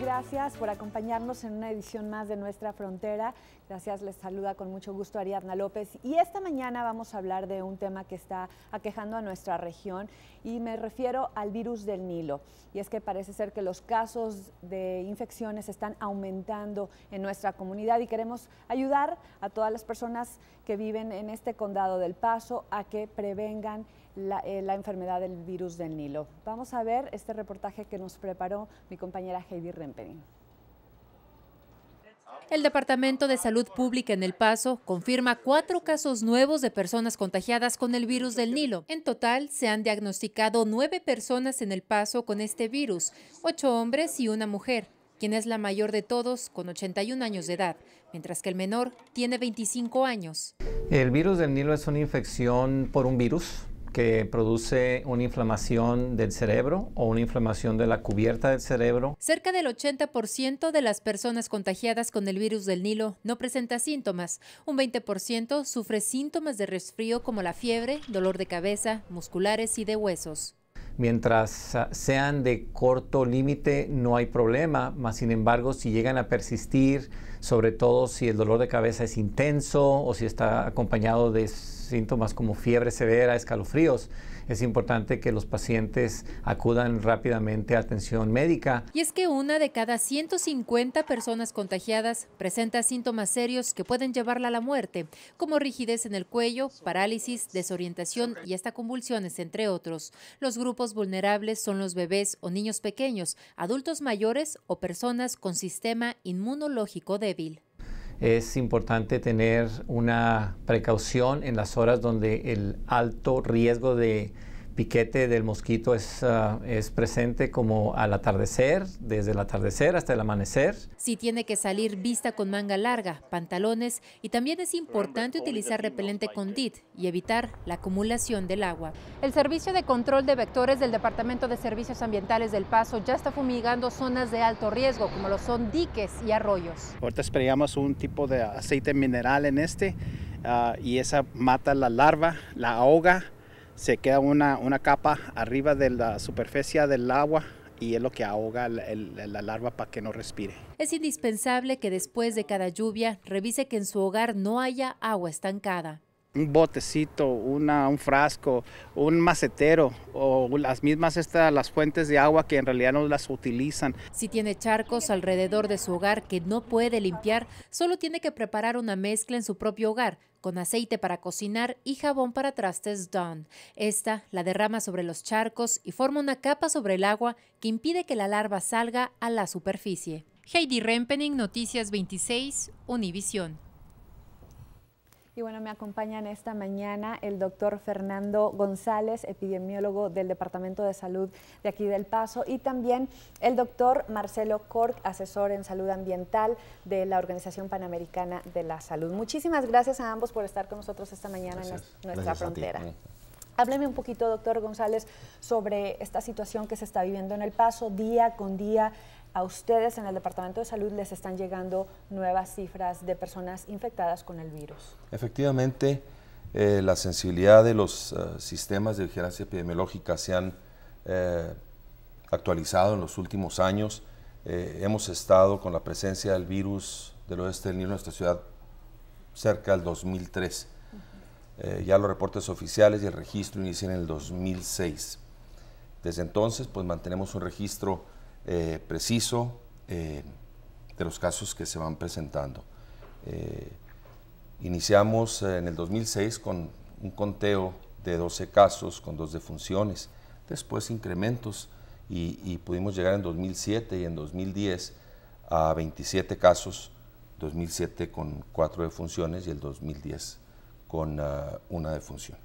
gracias por acompañarnos en una edición más de Nuestra Frontera. Gracias, les saluda con mucho gusto Ariadna López. Y esta mañana vamos a hablar de un tema que está aquejando a nuestra región y me refiero al virus del Nilo. Y es que parece ser que los casos de infecciones están aumentando en nuestra comunidad y queremos ayudar a todas las personas que viven en este condado del Paso a que prevengan eh, la, enfermedad del virus del Nilo. Vamos a ver este reportaje que nos preparó mi compañera Heidi Rempering. El Departamento de Salud Pública en El Paso confirma cuatro casos nuevos de personas contagiadas con el virus del Nilo. En total, se han diagnosticado nueve personas en El Paso con este virus, ocho hombres y una mujer, quien es la mayor de todos con 81 años de edad, mientras que el menor tiene 25 años. El virus del Nilo es una infección por un virus, que produce una inflamación del cerebro o una inflamación de la cubierta del cerebro. Cerca del 80% de las personas contagiadas con el virus del Nilo no presenta síntomas. Un 20% sufre síntomas de resfrío como la fiebre, dolor de cabeza, musculares y de huesos. Mientras ah, sean de corto límite no hay problema, mas sin embargo si llegan a persistir, sobre todo si el dolor de cabeza es intenso o si está acompañado de síntomas como fiebre severa, escalofríos, es importante que los pacientes acudan rápidamente a atención médica. Y es que una de cada 150 personas contagiadas presenta síntomas serios que pueden llevarla a la muerte, como rigidez en el cuello, parálisis, desorientación y hasta convulsiones, entre otros. Los grupos vulnerables son los bebés o niños pequeños, adultos mayores o personas con sistema inmunológico débil es importante tener una precaución en las horas donde el alto riesgo de piquete del mosquito es, ah, es presente como al atardecer, desde el atardecer hasta el amanecer. Si tiene que salir vista con manga larga, pantalones y también es importante utilizar repelente con DIT y evitar la acumulación del agua. El Servicio de Control de Vectores del Departamento de Servicios Ambientales del Paso ya está fumigando zonas de alto riesgo como lo son diques y arroyos. Ahorita esperamos un tipo de aceite mineral en este ah, y esa mata la larva, la ahoga se queda una, capa arriba de la superficie del agua y es lo que ahoga la larva para que no respire. Es indispensable que después de cada lluvia revise que en su hogar no haya agua estancada un botecito, una, un frasco, un macetero o las mismas estas, las fuentes de agua que en realidad no las utilizan. Si tiene charcos alrededor de su hogar que no puede limpiar, solo tiene que preparar una mezcla en su propio hogar con aceite para cocinar y jabón para trastes Dawn. Esta la derrama sobre los charcos y forma una capa sobre el agua que impide que la larva salga a la superficie. Heidi Rempening, Noticias 26, Univisión. Y bueno, me acompañan esta mañana el doctor Fernando González, epidemiólogo del Departamento de Salud de aquí del Paso, y también el doctor Marcelo Cork, asesor en salud ambiental de la Organización Panamericana de la Salud. Muchísimas gracias a ambos por estar con nosotros esta mañana en nuestra frontera. Hábleme un poquito, doctor González, sobre esta situación que se está viviendo en El Paso día con día a ustedes en el Departamento de Salud les están llegando nuevas cifras de personas infectadas con el virus. Efectivamente, eh, la sensibilidad de los eh, sistemas de vigilancia epidemiológica se han eh, actualizado en los últimos años. hemos estado con la presencia del virus del oeste del Nilo en nuestra ciudad cerca del 2003. ya los reportes oficiales y el registro inician en el 2006. Desde entonces, pues mantenemos un registro eh, preciso eh, de los casos que se van presentando. Eh, iniciamos en el 2006 con un conteo de 12 casos con dos defunciones, después incrementos y, pudimos llegar en 2007 y en 2010 a 27 casos, 2007 con cuatro defunciones y el 2010 con ah, una defunción.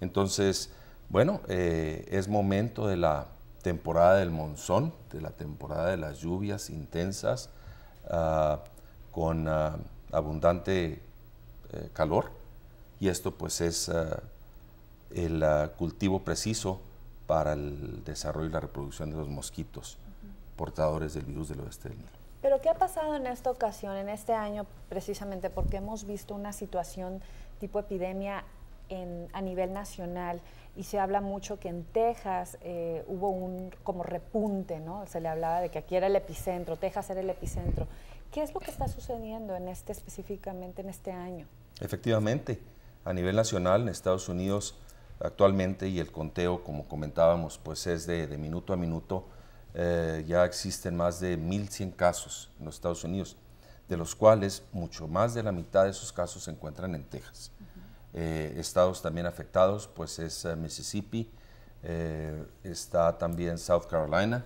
Entonces, bueno, es momento de la temporada del monzón, de la temporada de las lluvias intensas, ah, con ah, abundante eh, calor. Y esto pues es ah, el cultivo preciso para el desarrollo y la reproducción de los mosquitos portadores del virus del oeste del Pero ¿qué ha pasado en esta ocasión, en este año precisamente? Porque hemos visto una situación tipo epidemia a nivel nacional y se habla mucho que en Texas eh, hubo un como repunte, ¿no? Se le hablaba de que aquí era el epicentro, Texas era el epicentro. ¿Qué es lo que está sucediendo en este específicamente en este año? Efectivamente, a nivel nacional en Estados Unidos actualmente y el conteo, como comentábamos, pues es de, minuto a minuto, eh, ya existen más de 1.100 casos en los Estados Unidos, de los cuales mucho más de la mitad de esos casos se encuentran en Texas. Eh, estados también afectados, pues es eh, Mississippi, eh, está también South Carolina,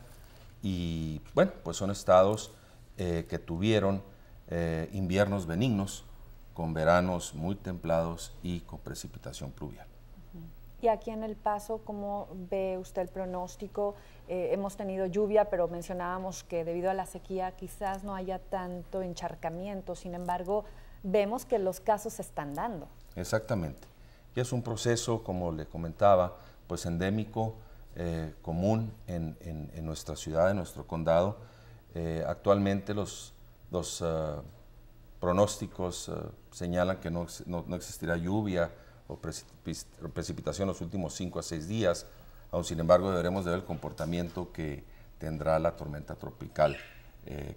y bueno, pues son estados que tuvieron inviernos benignos, con veranos muy templados y con precipitación pluvial. Y aquí en El Paso, ¿cómo ve usted el pronóstico? hemos tenido lluvia, pero mencionábamos que debido a la sequía quizás no haya tanto encharcamiento. Sin embargo, vemos que los casos se están dando. Exactamente. Y es un proceso, como le comentaba, pues endémico, eh, común en, nuestra ciudad, en nuestro condado. Eh, actualmente los, eh, pronósticos señalan que no, existirá lluvia o precipitación los últimos cinco a seis días, sin embargo deberemos ver el comportamiento que tendrá la tormenta tropical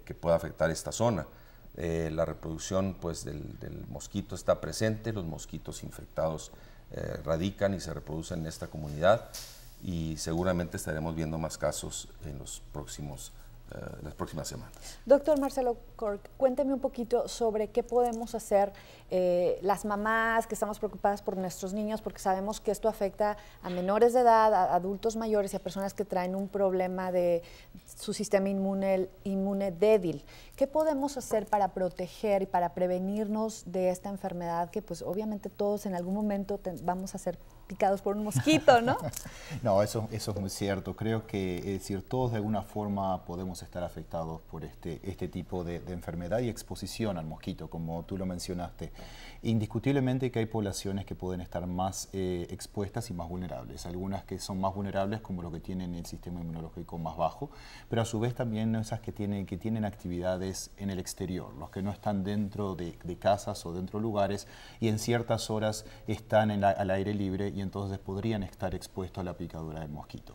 que pueda afectar esta zona. Eh, la reproducción pues, del, mosquito está presente, los mosquitos infectados eh, radican y se reproducen en esta comunidad y seguramente estaremos viendo más casos en los próximos años en eh, las próximas semanas. Doctor Marcelo Cork, cuénteme un poquito sobre qué podemos hacer eh, las mamás que estamos preocupadas por nuestros niños, porque sabemos que esto afecta a menores de edad, a adultos mayores y a personas que traen un problema de su sistema inmune, inmune débil. ¿Qué podemos hacer para proteger y para prevenirnos de esta enfermedad que pues obviamente todos en algún momento vamos a ser picados por un mosquito, ¿no? no, eso, eso es muy cierto. Creo que, es decir, todos de alguna forma podemos estar afectados por este, este tipo de, de enfermedad y exposición al mosquito, como tú lo mencionaste. Indiscutiblemente que hay poblaciones que pueden estar más eh, expuestas y más vulnerables. Algunas que son más vulnerables como los que tienen el sistema inmunológico más bajo, pero a su vez también esas que tienen, actividades en el exterior, los que no están dentro de, casas o dentro de lugares y en ciertas horas están al aire libre y entonces podrían estar expuestos a la picadura del mosquito.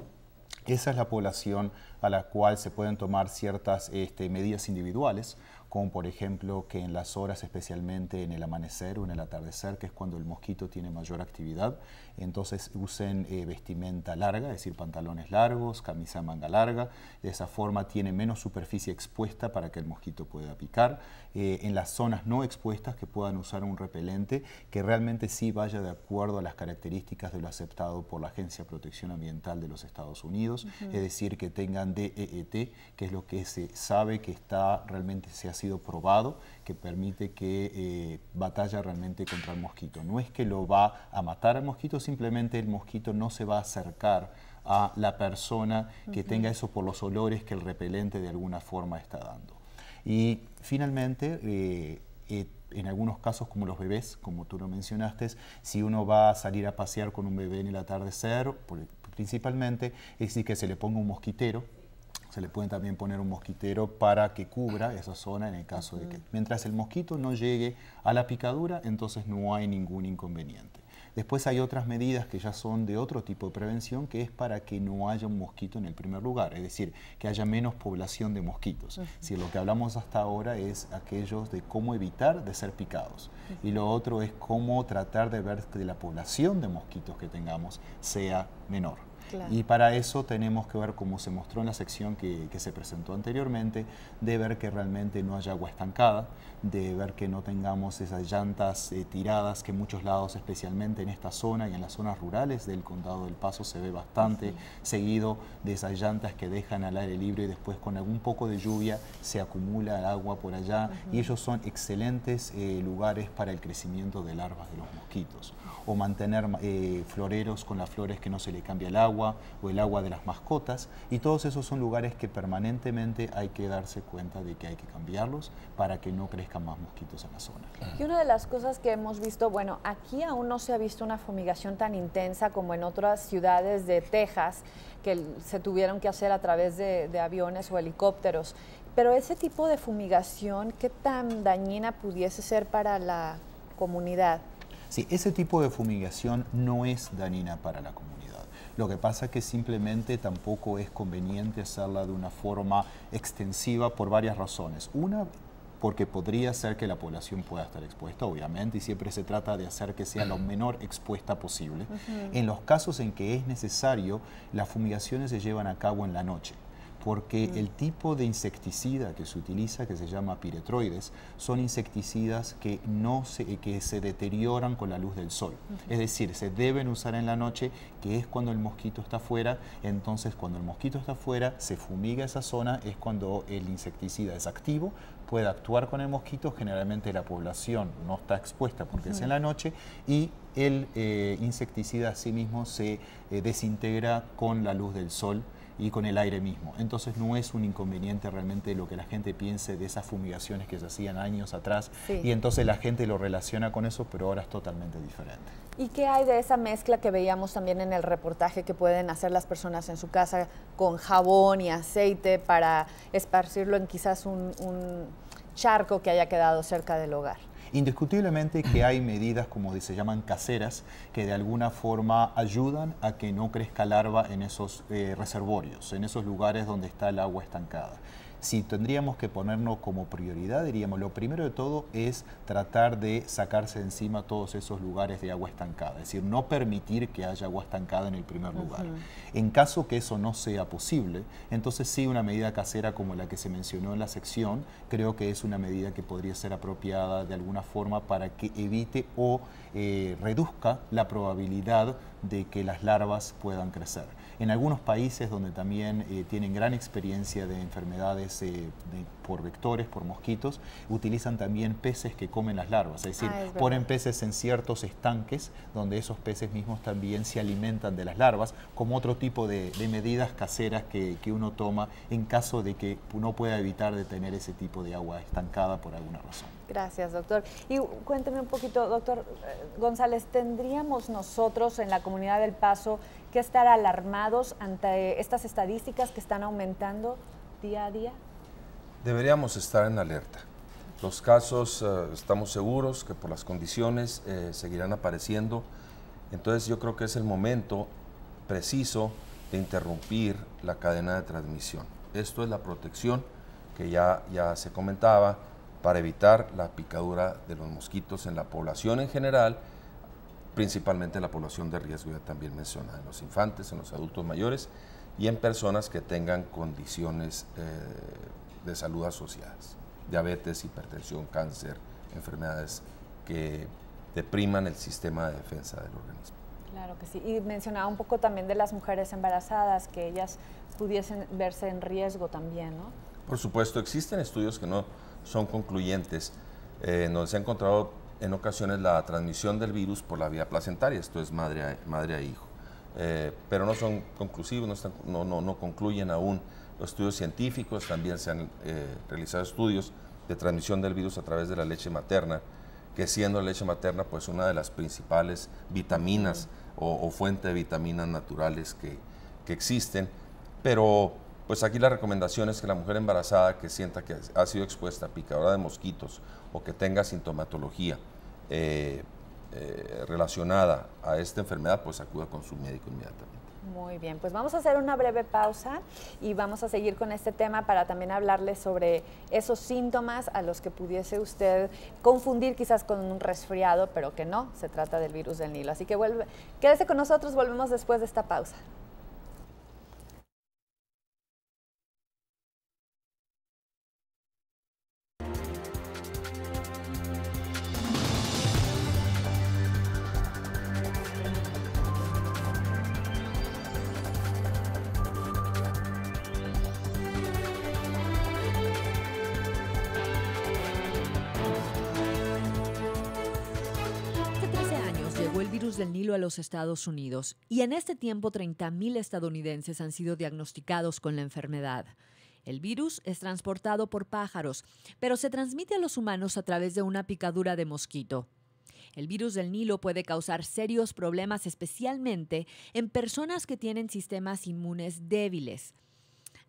Esa es la población a la cual se pueden tomar ciertas este, medidas individuales como por ejemplo que en las horas, especialmente en el amanecer o en el atardecer, que es cuando el mosquito tiene mayor actividad, entonces usen eh, vestimenta larga, es decir, pantalones largos, camisa manga larga, de esa forma tiene menos superficie expuesta para que el mosquito pueda picar. Eh, en las zonas no expuestas que puedan usar un repelente que realmente sí vaya de acuerdo a las características de lo aceptado por la Agencia de Protección Ambiental de los Estados Unidos, es decir, que tengan DEET, que es lo que se sabe que está realmente se hace sido probado, que permite que eh, batalla realmente contra el mosquito. No es que lo va a matar al mosquito, simplemente el mosquito no se va a acercar a la persona que tenga eso por los olores que el repelente de alguna forma está dando. Y finalmente, eh, eh, en algunos casos como los bebés, como tú lo mencionaste, si uno va a salir a pasear con un bebé en el atardecer, principalmente, es decir, que se le ponga un mosquitero se le puede también poner un mosquitero para que cubra esa zona en el caso de que. Mientras el mosquito no llegue a la picadura, entonces no hay ningún inconveniente. Después hay otras medidas que ya son de otro tipo de prevención, que es para que no haya un mosquito en el primer lugar, es decir, que haya menos población de mosquitos. Si lo que hablamos hasta ahora es aquellos de cómo evitar de ser picados. Y lo otro es cómo tratar de ver que la población de mosquitos que tengamos sea menor. Y para eso tenemos que ver, como se mostró en la sección que, que, se presentó anteriormente, de ver que realmente no haya agua estancada, de ver que no tengamos esas llantas eh, tiradas que en muchos lados, especialmente en esta zona y en las zonas rurales del condado del Paso, se ve bastante seguido de esas llantas que dejan al aire libre y después con algún poco de lluvia se acumula el agua por allá y ellos son excelentes eh, lugares para el crecimiento de larvas de los mosquitos o mantener eh, floreros con las flores que no se le cambia el agua o el agua de las mascotas. Y todos esos son lugares que permanentemente hay que darse cuenta de que hay que cambiarlos para que no crezcan más mosquitos en la zona. Y una de las cosas que hemos visto, bueno, aquí aún no se ha visto una fumigación tan intensa como en otras ciudades de Texas que se tuvieron que hacer a través de, de aviones o helicópteros. Pero ese tipo de fumigación, ¿qué tan dañina pudiese ser para la comunidad? Sí, ese tipo de fumigación no es dañina para la comunidad. Lo que pasa es que simplemente tampoco es conveniente hacerla de una forma extensiva por varias razones. Una, porque podría ser que la población pueda estar expuesta, obviamente, y siempre se trata de hacer que sea lo menor expuesta posible. En los casos en que es necesario, las fumigaciones se llevan a cabo en la noche porque mm. el tipo de insecticida que se utiliza, que se llama piretroides, son insecticidas que, no se, que se deterioran con la luz del sol. Es decir, se deben usar en la noche, que es cuando el mosquito está afuera. Entonces, cuando el mosquito está afuera, se fumiga esa zona, es cuando el insecticida es activo, puede actuar con el mosquito. Generalmente la población no está expuesta porque es en la noche y el eh, insecticida a sí mismo se eh, desintegra con la luz del sol y con el aire mismo. Entonces no es un inconveniente realmente lo que la gente piense de esas fumigaciones que se hacían años atrás y entonces la gente lo relaciona con eso, pero ahora es totalmente diferente. ¿Y qué hay de esa mezcla que veíamos también en el reportaje que pueden hacer las personas en su casa con jabón y aceite para esparcirlo en quizás un charco que haya quedado cerca del hogar? Indiscutiblemente que hay medidas, como se llaman caseras, que de alguna forma ayudan a que no crezca larva en esos eh, reservorios, en esos lugares donde está el agua estancada si tendríamos que ponernos como prioridad, diríamos, lo primero de todo es tratar de sacarse de encima todos esos lugares de agua estancada, es decir, no permitir que haya agua estancada en el primer lugar. En caso que eso no sea posible, entonces sí una medida casera como la que se mencionó en la sección, creo que es una medida que podría ser apropiada de alguna forma para que evite o eh, reduzca la probabilidad de que las larvas puedan crecer en algunos países donde también eh, tienen gran experiencia de enfermedades eh, por vectores, por mosquitos, utilizan también peces que comen las larvas, es decir, ah, ponen peces en ciertos estanques donde esos peces mismos también se alimentan de las larvas, como otro tipo de, medidas caseras que, que, uno toma en caso de que uno pueda evitar de tener ese tipo de agua estancada por alguna razón. Gracias, doctor. Y cuénteme un poquito, doctor eh, González, ¿tendríamos nosotros en la comunidad del Paso que estar alarmados ante estas estadísticas que están aumentando día a día? deberíamos estar en alerta. Los casos eh, estamos seguros que por las condiciones eh, seguirán apareciendo. Entonces yo creo que es el momento preciso de interrumpir la cadena de transmisión. Esto es la protección que ya, ya se comentaba para evitar la picadura de los mosquitos en la población en general, principalmente en la población de riesgo ya también mencionada, en los infantes, en los adultos mayores y en personas que tengan condiciones eh, de salud asociadas, diabetes, hipertensión, cáncer, enfermedades que depriman el sistema de defensa del organismo. Claro que sí. Y mencionaba un poco también de las mujeres embarazadas, que ellas pudiesen verse en riesgo también, ¿no? Por supuesto, existen estudios que no son concluyentes, eh, donde se ha encontrado en ocasiones la transmisión del virus por la vía placentaria, esto es madre a, madre hijo, eh, pero no son conclusivos, no concluyen aún los estudios científicos, también se han eh, realizado estudios de transmisión del virus a través de la leche materna, que siendo la leche materna pues una de las principales vitaminas o, fuente de vitaminas naturales que, existen. Pero pues aquí la recomendación es que la mujer embarazada que sienta que ha sido expuesta a picadora de mosquitos o que tenga sintomatología eh, eh, relacionada a esta enfermedad, pues acuda con su médico inmediatamente. Muy bien, pues vamos a hacer una breve pausa y vamos a seguir con este tema para también hablarles sobre esos síntomas a los que pudiese usted confundir quizás con un resfriado, pero que no, se trata del virus del Nilo. Así que vuelve, quédese con nosotros, volvemos después de esta pausa. a los Estados Unidos y en este tiempo 30.000 estadounidenses han sido diagnosticados con la enfermedad. El virus es transportado por pájaros, pero se transmite a los humanos a través de una picadura de mosquito. El virus del Nilo puede causar serios problemas especialmente en personas que tienen sistemas inmunes débiles.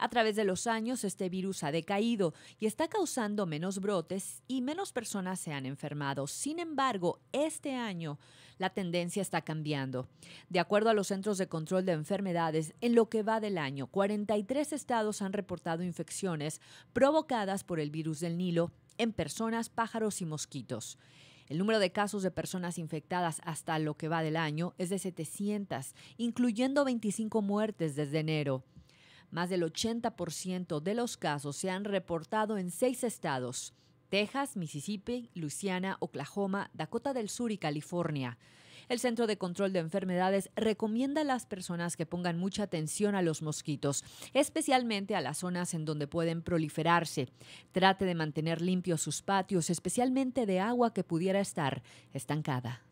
A través de los años este virus ha decaído y está causando menos brotes y menos personas se han enfermado. Sin embargo, este año la tendencia está cambiando. De acuerdo a los Centros de Control de Enfermedades, en lo que va del año, 43 estados han reportado infecciones provocadas por el virus del Nilo en personas, pájaros y mosquitos. El número de casos de personas infectadas hasta lo que va del año es de 700, incluyendo 25 muertes desde enero. Más del 80% de los casos se han reportado en seis estados, Texas, Mississippi, Louisiana, Oklahoma, Dakota del Sur y California. El Centro de Control de Enfermedades recomienda a las personas que pongan mucha atención a los mosquitos, especialmente a las zonas en donde pueden proliferarse. Trate de mantener limpios sus patios, especialmente de agua que pudiera estar estancada.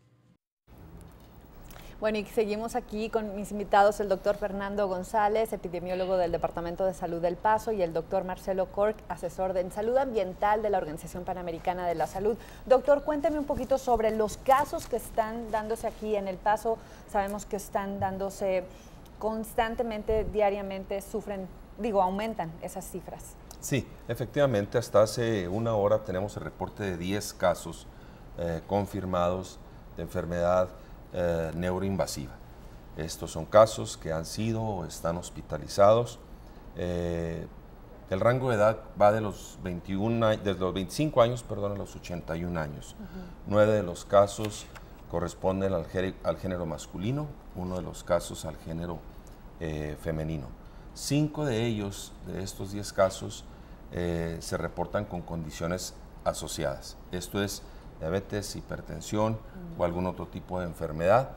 Bueno, y seguimos aquí con mis invitados, el doctor Fernando González, epidemiólogo del Departamento de Salud del Paso, y el doctor Marcelo Cork, asesor en salud ambiental de la Organización Panamericana de la Salud. Doctor, cuénteme un poquito sobre los casos que están dándose aquí en el Paso. Sabemos que están dándose constantemente, diariamente, sufren, digo, aumentan esas cifras. Sí, efectivamente, hasta hace una hora tenemos el reporte de 10 casos eh, confirmados de enfermedad eh, neuroinvasiva. Estos son casos que han sido o están hospitalizados. Eh, el rango de edad va de los, 21, los 25 años perdón, a los 81 años. Nueve de los casos corresponden al, género masculino, uno de los casos al género eh, femenino. Cinco de ellos, de estos 10 casos, se reportan con condiciones asociadas. Esto es diabetes, hipertensión o algún otro tipo de enfermedad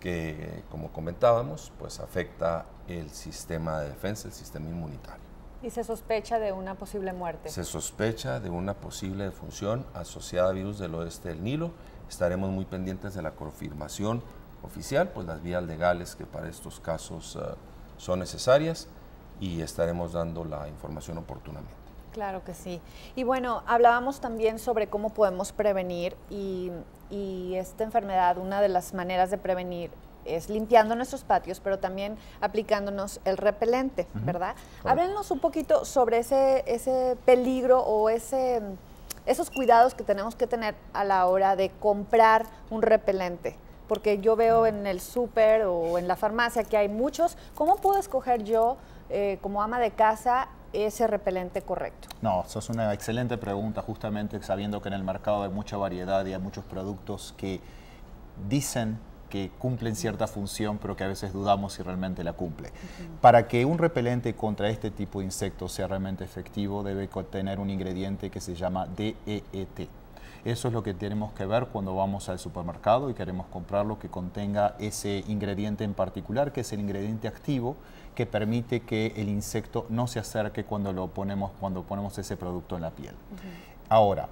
que, como comentábamos, pues afecta el sistema de defensa, el sistema inmunitario. ¿Y se sospecha de una posible muerte? Se sospecha de una posible defunción asociada a virus del oeste del Nilo. Estaremos muy pendientes de la confirmación oficial, pues las vías legales que para estos casos eh, son necesarias y estaremos dando la información oportunamente. Claro que sí. Y bueno, hablábamos también sobre cómo podemos prevenir y, esta enfermedad, una de las maneras de prevenir es limpiando nuestros patios, pero también aplicándonos el repelente, ¿verdad? Háblenos un poquito sobre ese, ese peligro o ese, esos cuidados que tenemos que tener a la hora de comprar un repelente porque yo veo en el súper o en la farmacia que hay muchos. ¿Cómo puedo escoger yo, eh, como ama de casa, ese repelente correcto? No, eso es una excelente pregunta, justamente sabiendo que en el mercado hay mucha variedad y hay muchos productos que dicen que cumplen cierta función, pero que a veces dudamos si realmente la cumple. Para que un repelente contra este tipo de insectos sea realmente efectivo, debe contener un ingrediente que se llama DEET. Eso es lo que tenemos que ver cuando vamos al supermercado y queremos comprar lo que contenga ese ingrediente en particular, que es el ingrediente activo que permite que el insecto no se acerque cuando, lo ponemos, cuando ponemos ese producto en la piel. Ahora,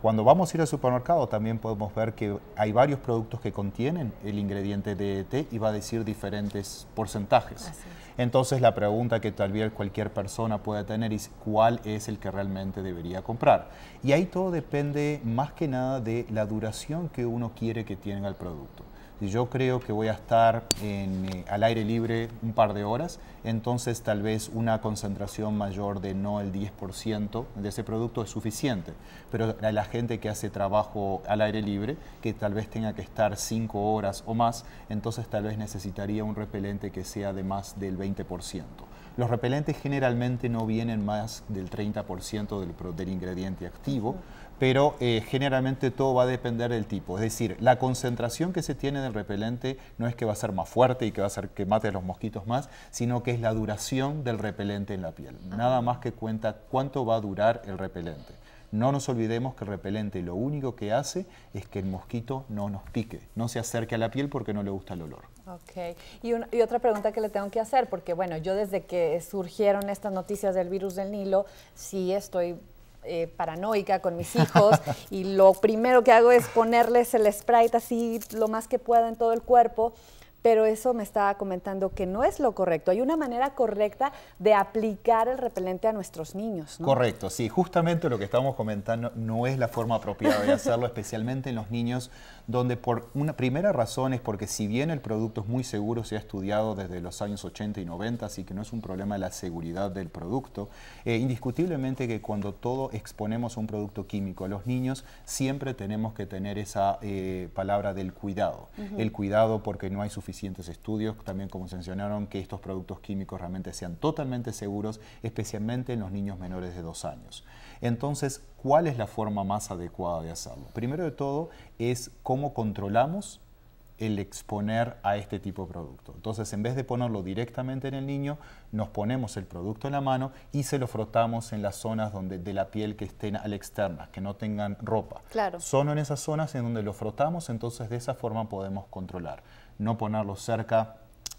cuando vamos a ir al supermercado también podemos ver que hay varios productos que contienen el ingrediente DET e y va a decir diferentes porcentajes. Entonces la pregunta que tal vez cualquier persona pueda tener es cuál es el que realmente debería comprar. Y ahí todo depende más que nada de la duración que uno quiere que tenga el producto. Yo creo que voy a estar eh, al aire libre un par de horas, entonces tal vez una concentración mayor de no el 10% de ese producto es suficiente. Pero la gente que hace trabajo al aire libre, que tal vez tenga que estar 5 horas o más, entonces tal vez necesitaría un repelente que sea de más del 20%. Los repelentes generalmente no vienen más del 30% del, ingrediente activo pero eh, generalmente todo va a depender del tipo. Es decir, la concentración que se tiene del repelente no es que va a ser más fuerte y que va a ser que mate a los mosquitos más, sino que es la duración del repelente en la piel. Nada más que cuenta cuánto va a durar el repelente. No nos olvidemos que el repelente lo único que hace es que el mosquito no nos pique, no se acerque a la piel porque no le gusta el olor. Ok, y, y otra pregunta que le tengo que hacer, porque bueno, yo desde que surgieron estas noticias del virus del Nilo, sí estoy eh, paranoica con mis hijos y lo primero que hago es ponerles el Sprite así lo más que pueda en todo el cuerpo pero eso me estaba comentando que no es lo correcto. Hay una manera correcta de aplicar el repelente a nuestros niños. Correcto, sí, justamente lo que estábamos comentando no es la forma apropiada de hacerlo, especialmente en los niños, donde por una primera razón es porque si bien el producto es muy seguro, se ha estudiado desde los años 80 y 90, así que no es un problema de la seguridad del producto, eh, indiscutiblemente que cuando todo exponemos un producto químico a los niños, siempre tenemos que tener esa eh, palabra del cuidado. El cuidado porque no hay suficiente suficientes estudios, también como mencionaron, que estos productos químicos realmente sean totalmente seguros, especialmente en los niños menores de dos años. Entonces, ¿cuál es la forma más adecuada de hacerlo? Primero de todo es cómo controlamos el exponer a este tipo de producto. Entonces, en vez de ponerlo directamente en el niño, nos ponemos el producto en la mano y se lo frotamos en las zonas donde, de la piel que estén al externo, que no tengan ropa. Claro. Solo en esas zonas en donde lo frotamos, entonces de esa forma podemos controlar no ponerlo cerca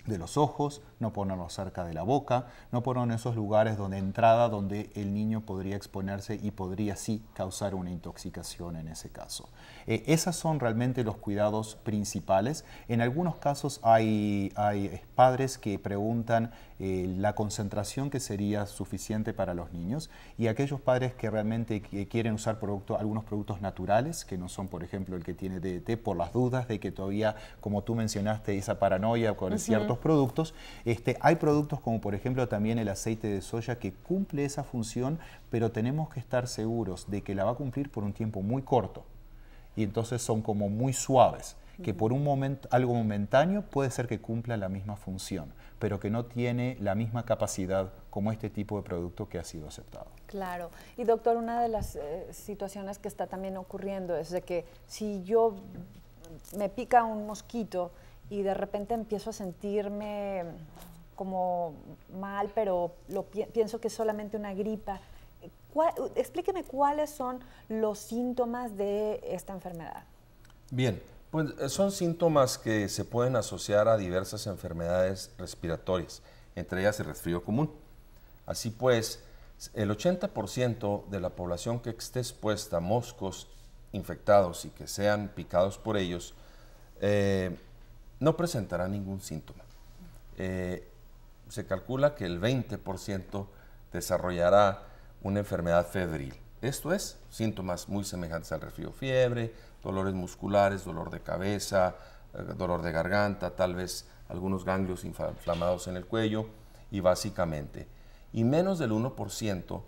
de los ojos, no ponerlos cerca de la boca, no poner en esos lugares donde entrada, donde el niño podría exponerse y podría sí causar una intoxicación en ese caso. Eh, esos son realmente los cuidados principales. En algunos casos hay, hay padres que preguntan eh, la concentración que sería suficiente para los niños y aquellos padres que realmente quieren usar algunos productos naturales, que no son, por ejemplo, el que tiene DDT, e por las dudas de que todavía, como tú mencionaste, esa paranoia con ciertos productos, este, hay productos como, por ejemplo, también el aceite de soya que cumple esa función, pero tenemos que estar seguros de que la va a cumplir por un tiempo muy corto y entonces son como muy suaves que por un momento, algo momentáneo puede ser que cumpla la misma función, pero que no tiene la misma capacidad como este tipo de producto que ha sido aceptado. Claro. Y doctor, una de las eh, situaciones que está también ocurriendo es de que si yo me pica un mosquito y de repente empiezo a sentirme como mal, pero lo pienso que es solamente una gripa, explíqueme cuáles son los síntomas de esta enfermedad. Bien, pues, eh, son síntomas que se pueden asociar a diversas enfermedades respiratorias, entre ellas el resfrío común. Así pues, el 80% de la población que esté expuesta a moscos infectados y que sean picados por ellos eh, no presentará ningún síntoma. Eh, se calcula que el 20% desarrollará una enfermedad febril. Esto es síntomas muy semejantes al resfrío fiebre, dolores musculares, dolor de cabeza, eh, dolor de garganta, tal vez algunos ganglios inflamados en el cuello y básicamente. Y menos del 1%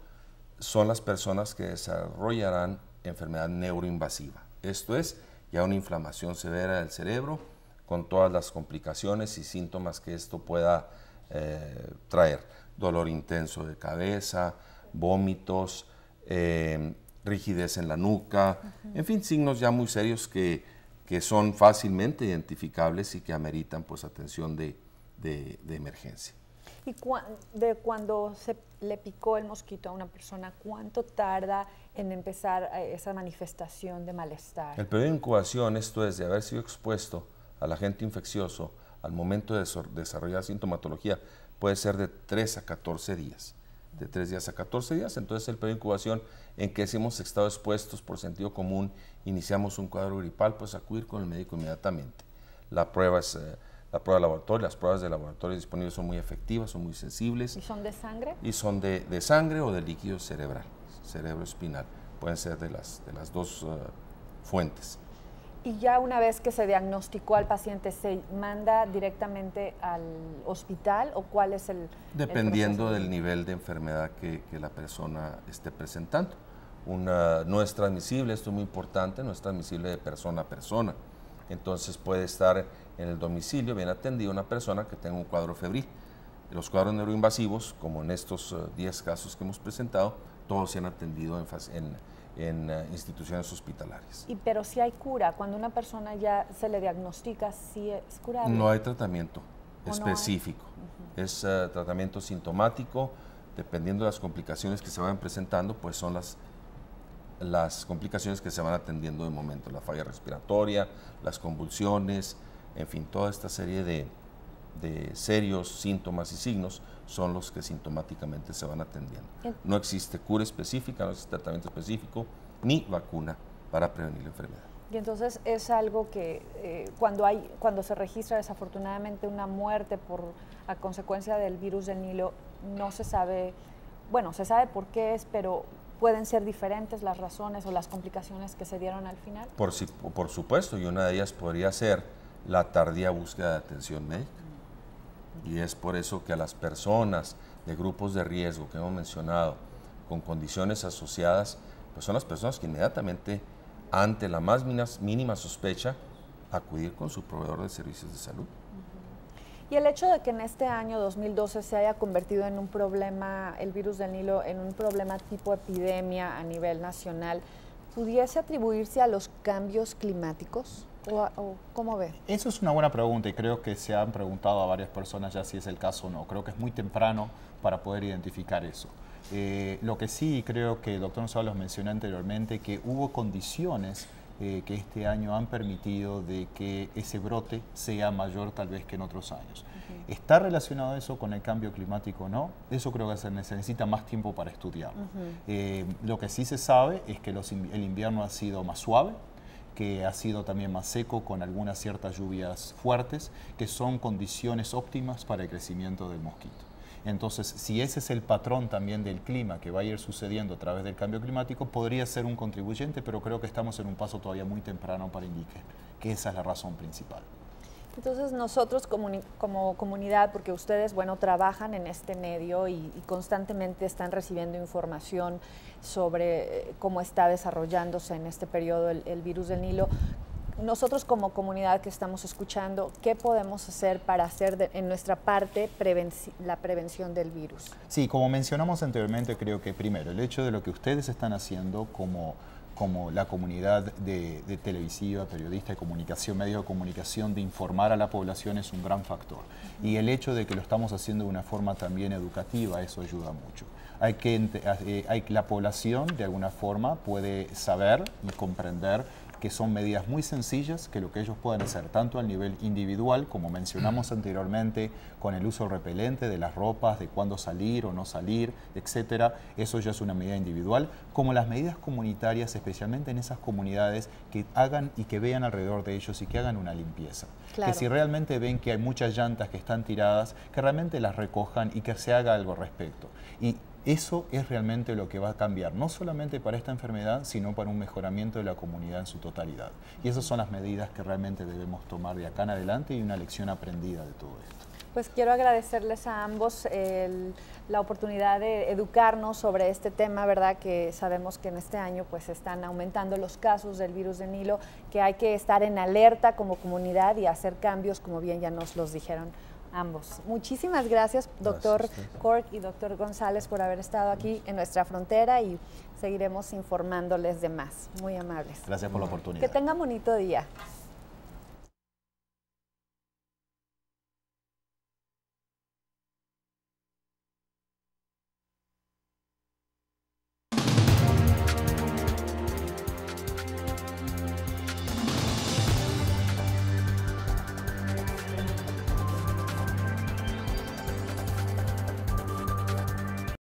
son las personas que desarrollarán enfermedad neuroinvasiva. Esto es ya una inflamación severa del cerebro con todas las complicaciones y síntomas que esto pueda eh, traer. Dolor intenso de cabeza, vómitos, eh, rigidez en la nuca, en fin, signos ya muy serios que, son fácilmente identificables y que ameritan pues atención de, emergencia. ¿Y de cuando se le picó el mosquito a una persona, cuánto tarda en empezar eh, esa manifestación de malestar? El periodo de incubación, esto es, de haber sido expuesto al agente infeccioso al momento de desarrollar sintomatología, puede ser de 3 a 14 días de 3 días a 14 días. Entonces, el periodo de incubación en que si hemos estado expuestos por sentido común, iniciamos un cuadro gripal, pues acudir con el médico inmediatamente. La prueba es, eh, la prueba de laboratorio, las pruebas de laboratorio disponibles son muy efectivas, son muy sensibles. ¿Y son de sangre? Y son de, sangre o de líquido cerebral, cerebro espinal. Pueden ser de las, de las dos eh, fuentes. Y ya una vez que se diagnosticó al paciente, ¿se manda directamente al hospital o cuál es el... Dependiendo del nivel de enfermedad que, la persona esté presentando. Una, no es transmisible, esto es muy importante, no es transmisible de persona a persona. Entonces puede estar en el domicilio bien atendido una persona que tenga un cuadro febril. Los cuadros neuroinvasivos, como en estos 10 eh, casos que hemos presentado, todos se han atendido en, en en eh, instituciones hospitalarias. Y pero si hay cura, cuando una persona ya se le diagnostica, si es curable. No hay tratamiento específico, es eh, tratamiento sintomático, dependiendo de las complicaciones que se van presentando, pues son las las complicaciones que se van atendiendo de momento, la falla respiratoria, las convulsiones, en fin, toda esta serie de serios síntomas y signos son los que sintomáticamente se van atendiendo. No existe cura específica, no existe tratamiento específico ni vacuna para prevenir la enfermedad. Y entonces es algo que eh, cuando, hay, cuando se registra desafortunadamente una muerte por, a consecuencia del virus del Nilo, no se sabe, bueno, se sabe por qué es, pero pueden ser diferentes las razones o las complicaciones que se dieron al final. por supuesto, y una de ellas podría ser la tardía búsqueda de atención médica. Y es por eso que a las personas de grupos de riesgo que hemos mencionado, con condiciones asociadas, pues son las personas que inmediatamente, ante la más mínima sospecha, acudir con su proveedor de servicios de salud. Y el hecho de que en este año 2012 se haya convertido en un problema, el virus del Nilo, en un problema tipo epidemia a nivel nacional, ¿pudiese atribuirse a los cambios climáticos? ¿O, cómo ves? Eso es una buena pregunta y creo que se han preguntado a varias personas ya si es el caso o no. Creo que es muy temprano para poder identificar eso. Eh, lo que sí creo que el doctor Osvaldo mencionó anteriormente, que hubo condiciones eh, que este año han permitido de que ese brote sea mayor tal vez que en otros años. ¿Está relacionado eso con el cambio climático o no? Eso creo que se necesita más tiempo para estudiarlo. Eh, lo que sí se sabe es que el invierno ha sido más suave, que ha sido también más seco, con algunas ciertas lluvias fuertes, que son condiciones óptimas para el crecimiento del mosquito. Entonces, si ese es el patrón también del clima que va a ir sucediendo a través del cambio climático, podría ser un contribuyente, pero creo que estamos en un paso todavía muy temprano para indicar que esa es la razón principal. Entonces nosotros como comunidad, porque ustedes, bueno, trabajan en este medio y, constantemente están recibiendo información sobre eh, cómo está desarrollándose en este periodo el, virus del Nilo, nosotros como comunidad que estamos escuchando, ¿qué podemos hacer para hacer en nuestra parte la prevención del virus? Sí, como mencionamos anteriormente, creo que primero el hecho de lo que ustedes están haciendo como como la comunidad de, televisiva, periodista de comunicación, medios de comunicación, de informar a la población es un gran factor. Y el hecho de que lo estamos haciendo de una forma también educativa, eso ayuda mucho. Hay que, eh, hay, la población, de alguna forma, puede saber y comprender que son medidas muy sencillas que lo que ellos pueden hacer tanto al nivel individual, como mencionamos mm. anteriormente, con el uso repelente de las ropas, de cuándo salir o no salir, etcétera, eso ya es una medida individual, como las medidas comunitarias, especialmente en esas comunidades que hagan y que vean alrededor de ellos y que hagan una limpieza. Que si realmente ven que hay muchas llantas que están tiradas, que realmente las recojan y que se haga algo al respecto. Y eso es realmente lo que va a cambiar, no solamente para esta enfermedad, sino para un mejoramiento de la comunidad en su totalidad. Y esas son las medidas que realmente debemos tomar de acá en adelante y una lección aprendida de todo esto. Pues quiero agradecerles a ambos la oportunidad de educarnos sobre este tema, ¿verdad? Que sabemos que en este año pues están aumentando los casos del virus de Nilo, que hay que estar en alerta como comunidad y hacer cambios, como bien ya nos los dijeron ambos. Muchísimas gracias, doctor Cork y doctor González, por haber estado aquí en nuestra frontera y seguiremos informándoles de más. Muy amables. Gracias por la oportunidad. Que tengan bonito día.